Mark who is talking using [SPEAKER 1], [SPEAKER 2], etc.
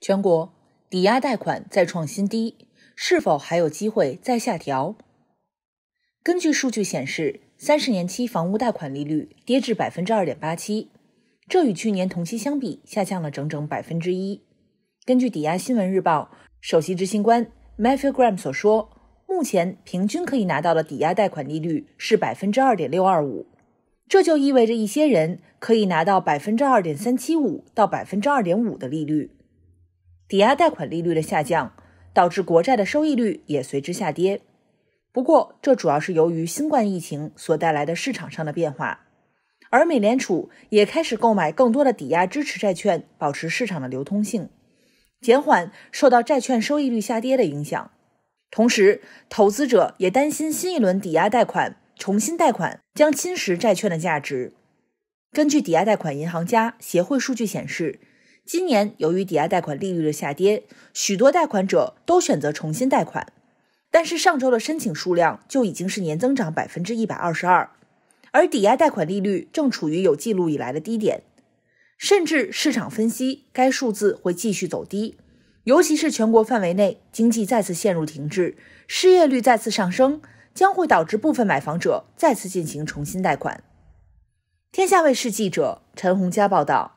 [SPEAKER 1] 全国抵押贷款再创新低，是否还有机会再下调？根据数据显示，三十年期房屋贷款利率跌至百分之二点八七，这与去年同期相比下降了整整百分之一。根据抵押新闻日报首席执行官 Matthew Graham 所说，目前平均可以拿到的抵押贷款利率是百分之二点六二五，这就意味着一些人可以拿到百分之二点三七五到百分之二点五的利率。抵押贷款利率的下降，导致国债的收益率也随之下跌。不过，这主要是由于新冠疫情所带来的市场上的变化，而美联储也开始购买更多的抵押支持债券，保持市场的流通性，减缓受到债券收益率下跌的影响。同时，投资者也担心新一轮抵押贷款重新贷款将侵蚀债券的价值。根据抵押贷款银行家协会数据显示。今年由于抵押贷款利率的下跌，许多贷款者都选择重新贷款，但是上周的申请数量就已经是年增长百分之一百二十二，而抵押贷款利率正处于有记录以来的低点，甚至市场分析该数字会继续走低，尤其是全国范围内经济再次陷入停滞，失业率再次上升，将会导致部分买房者再次进行重新贷款。天下卫视记者陈红佳报道。